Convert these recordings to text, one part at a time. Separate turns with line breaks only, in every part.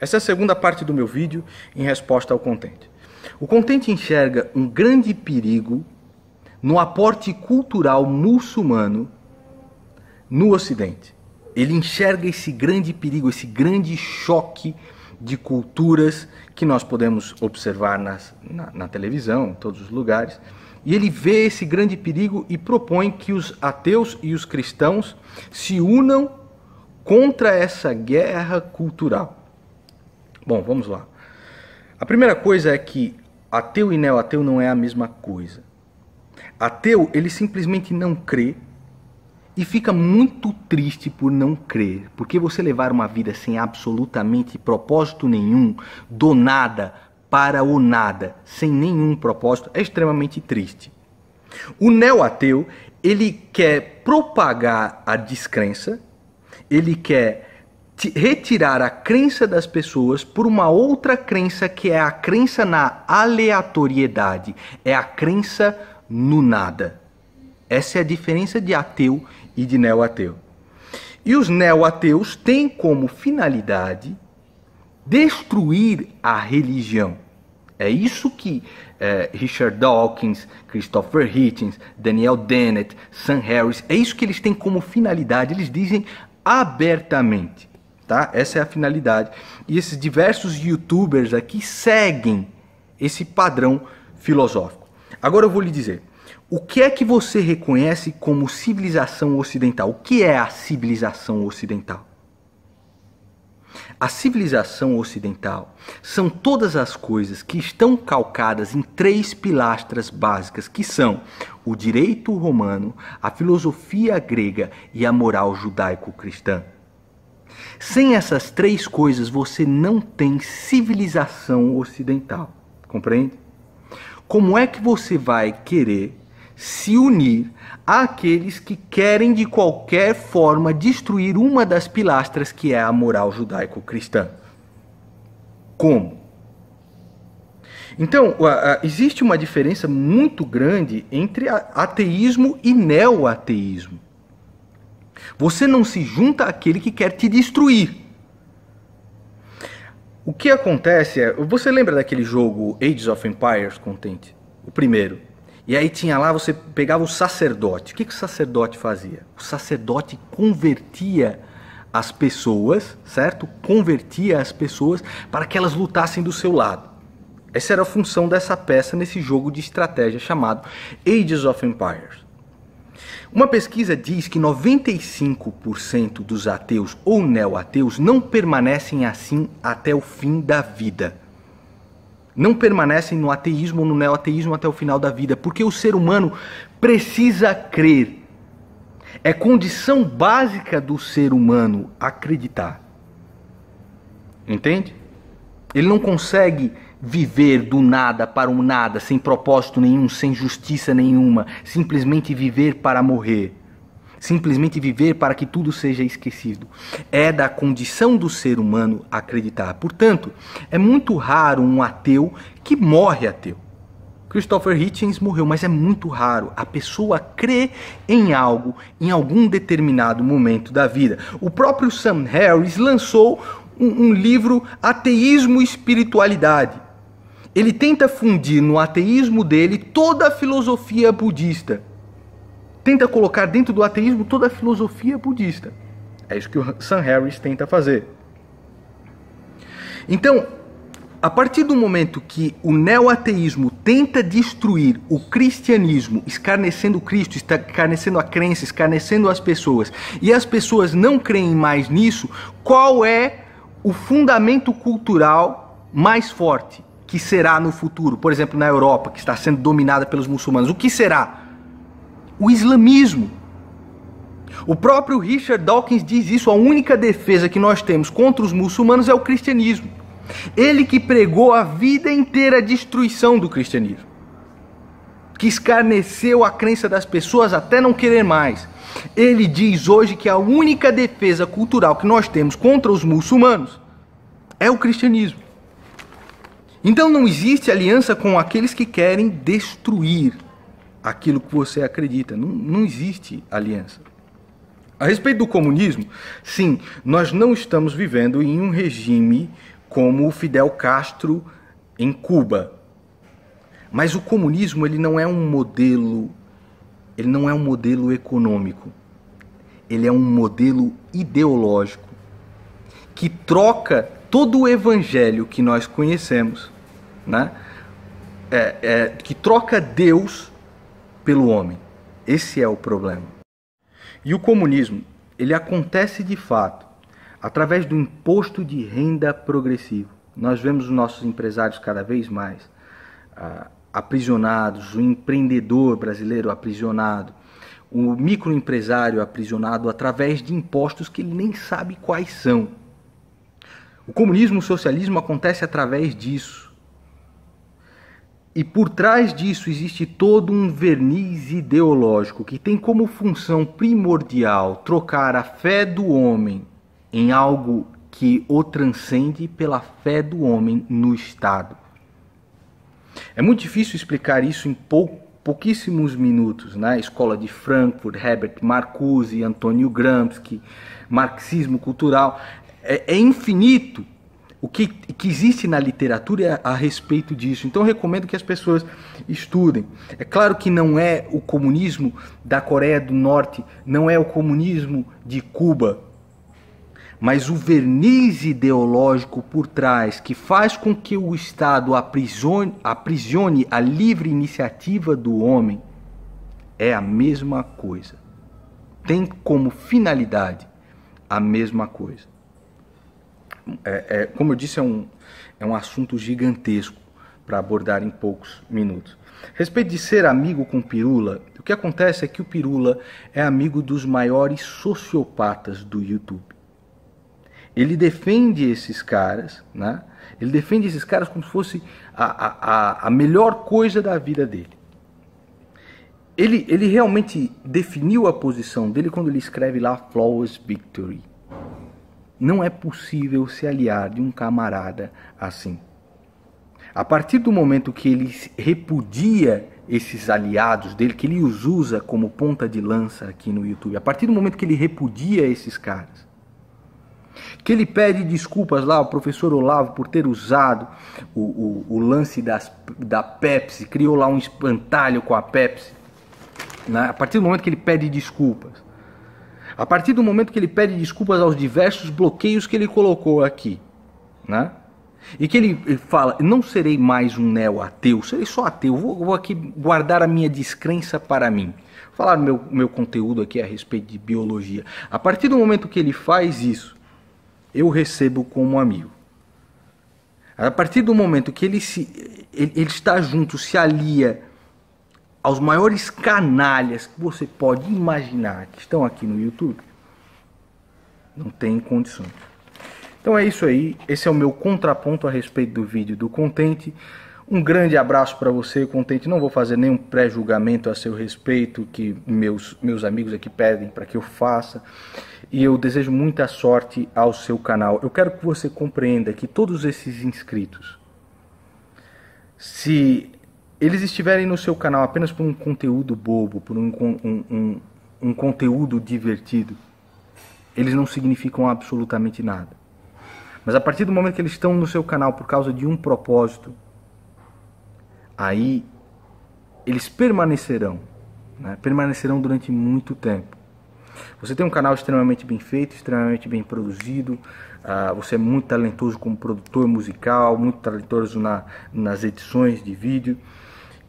Essa é a segunda parte do meu vídeo em resposta ao contente. O contente enxerga um grande perigo no aporte cultural muçulmano no Ocidente. Ele enxerga esse grande perigo, esse grande choque de culturas que nós podemos observar nas, na, na televisão, em todos os lugares. E ele vê esse grande perigo e propõe que os ateus e os cristãos se unam contra essa guerra cultural. Bom, vamos lá. A primeira coisa é que ateu e neo-ateu não é a mesma coisa. Ateu, ele simplesmente não crê e fica muito triste por não crer, porque você levar uma vida sem absolutamente propósito nenhum, do nada para o nada, sem nenhum propósito, é extremamente triste. O neo-ateu, ele quer propagar a descrença, ele quer retirar a crença das pessoas por uma outra crença que é a crença na aleatoriedade, é a crença no nada. Essa é a diferença de ateu e de neo-ateu. E os neo-ateus têm como finalidade destruir a religião. É isso que eh, Richard Dawkins, Christopher Hitchens, Daniel Dennett, Sam Harris, é isso que eles têm como finalidade. Eles dizem abertamente tá? Essa é a finalidade. E esses diversos youtubers aqui seguem esse padrão filosófico. Agora eu vou lhe dizer, o que é que você reconhece como civilização ocidental? O que é a civilização ocidental? A civilização ocidental são todas as coisas que estão calcadas em três pilastras básicas, que são o direito romano, a filosofia grega e a moral judaico-cristã. Sem essas três coisas, você não tem civilização ocidental. Compreende? Como é que você vai querer se unir àqueles que querem de qualquer forma destruir uma das pilastras que é a moral judaico-cristã? Como? Então, existe uma diferença muito grande entre ateísmo e neo-ateísmo. Você não se junta àquele que quer te destruir. O que acontece é. Você lembra daquele jogo Age of Empires, contente? O primeiro. E aí tinha lá, você pegava o sacerdote. O que, que o sacerdote fazia? O sacerdote convertia as pessoas, certo? Convertia as pessoas para que elas lutassem do seu lado. Essa era a função dessa peça nesse jogo de estratégia chamado Ages of Empires. Uma pesquisa diz que 95% dos ateus ou neo-ateus não permanecem assim até o fim da vida. Não permanecem no ateísmo ou no neo-ateísmo até o final da vida, porque o ser humano precisa crer. É condição básica do ser humano acreditar. Entende? Ele não consegue viver do nada para o um nada, sem propósito nenhum, sem justiça nenhuma, simplesmente viver para morrer, simplesmente viver para que tudo seja esquecido. É da condição do ser humano acreditar. Portanto, é muito raro um ateu que morre ateu. Christopher Hitchens morreu, mas é muito raro. A pessoa crê em algo em algum determinado momento da vida. O próprio Sam Harris lançou um, um livro Ateísmo e Espiritualidade ele tenta fundir no ateísmo dele toda a filosofia budista. Tenta colocar dentro do ateísmo toda a filosofia budista. É isso que o Sam Harris tenta fazer. Então, a partir do momento que o neo-ateísmo tenta destruir o cristianismo, escarnecendo Cristo, escarnecendo a crença, escarnecendo as pessoas, e as pessoas não creem mais nisso, qual é o fundamento cultural mais forte? que será no futuro, por exemplo, na Europa, que está sendo dominada pelos muçulmanos? O que será? O islamismo. O próprio Richard Dawkins diz isso: a única defesa que nós temos contra os muçulmanos é o cristianismo. Ele que pregou a vida inteira a destruição do cristianismo, que escarneceu a crença das pessoas até não querer mais. Ele diz hoje que a única defesa cultural que nós temos contra os muçulmanos é o cristianismo. Então não existe aliança com aqueles que querem destruir aquilo que você acredita. Não, não existe aliança. A respeito do comunismo, sim, nós não estamos vivendo em um regime como o Fidel Castro em Cuba. Mas o comunismo ele não é um modelo, ele não é um modelo econômico. Ele é um modelo ideológico que troca todo o evangelho que nós conhecemos né? É, é, que troca Deus pelo homem. Esse é o problema. E o comunismo, ele acontece de fato através do imposto de renda progressivo. Nós vemos os nossos empresários cada vez mais ah, aprisionados, o empreendedor brasileiro aprisionado, o microempresário aprisionado através de impostos que ele nem sabe quais são. O comunismo, o socialismo acontece através disso. E por trás disso existe todo um verniz ideológico que tem como função primordial trocar a fé do homem em algo que o transcende pela fé do homem no Estado. É muito difícil explicar isso em pou, pouquíssimos minutos. Na né? escola de Frankfurt, Herbert Marcuse, Antônio Gramsci, marxismo cultural, é, é infinito o que, que existe na literatura é a respeito disso. Então recomendo que as pessoas estudem. É claro que não é o comunismo da Coreia do Norte, não é o comunismo de Cuba, mas o verniz ideológico por trás que faz com que o Estado aprisione, aprisione a livre iniciativa do homem é a mesma coisa. Tem como finalidade a mesma coisa é, é, como eu disse, é um, é um assunto gigantesco para abordar em poucos minutos. A respeito de ser amigo com Pirula, o que acontece é que o Pirula é amigo dos maiores sociopatas do YouTube. Ele defende esses caras, né? Ele defende esses caras como se fosse a, a, a melhor coisa da vida dele. Ele, ele realmente definiu a posição dele quando ele escreve lá Flawless Victory. Não é possível se aliar de um camarada assim. A partir do momento que ele repudia esses aliados dele, que ele os usa como ponta de lança aqui no YouTube, a partir do momento que ele repudia esses caras, que ele pede desculpas lá ao professor Olavo por ter usado o, o, o lance das, da Pepsi, criou lá um espantalho com a Pepsi. Né? A partir do momento que ele pede desculpas, a partir do momento que ele pede desculpas aos diversos bloqueios que ele colocou aqui, né? E que ele, fala: não serei mais um neo-ateu, serei só ateu, vou, vou, aqui guardar a minha descrença para mim. Vou falar meu, meu conteúdo aqui a respeito de biologia. A partir do momento que ele faz isso, eu recebo como amigo. A partir do momento que ele, se, ele, ele está junto, se alia aos maiores canalhas que você pode imaginar que estão aqui no YouTube, não tem condições. Então é isso aí, esse é o meu contraponto a respeito do vídeo do Contente. Um grande abraço para você, Contente. Não vou fazer nenhum pré-julgamento a seu respeito que meus, meus amigos aqui pedem para que eu faça. E eu desejo muita sorte ao seu canal. Eu quero que você compreenda que todos esses inscritos, se eles estiverem no seu canal apenas por um conteúdo bobo, por um, um, um, um conteúdo divertido, eles não significam absolutamente nada. Mas a partir do momento que eles estão no seu canal por causa de um propósito, aí eles permanecerão, né? permanecerão durante muito tempo. Você tem um canal extremamente bem feito, extremamente bem produzido, uh, você é muito talentoso como produtor musical, muito talentoso na, nas edições de vídeo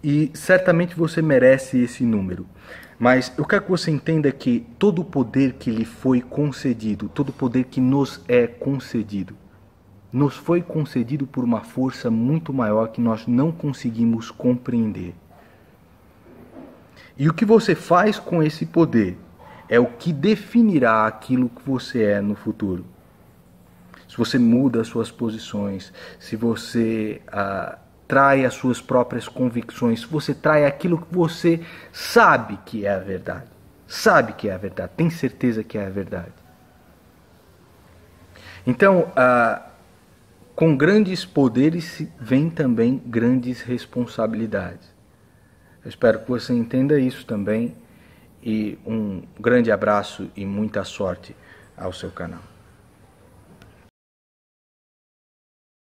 e certamente você merece esse número. Mas eu quero que você entenda que todo o poder que lhe foi concedido, todo o poder que nos é concedido, nos foi concedido por uma força muito maior que nós não conseguimos compreender. E o que você faz com esse poder é o que definirá aquilo que você é no futuro. Se você muda as suas posições, se você ah, trai as suas próprias convicções, você trai aquilo que você sabe que é a verdade. Sabe que é a verdade, tem certeza que é a verdade. Então, ah, com grandes poderes vem também grandes responsabilidades. Eu espero que você entenda isso também. E um grande abraço e muita sorte ao seu canal.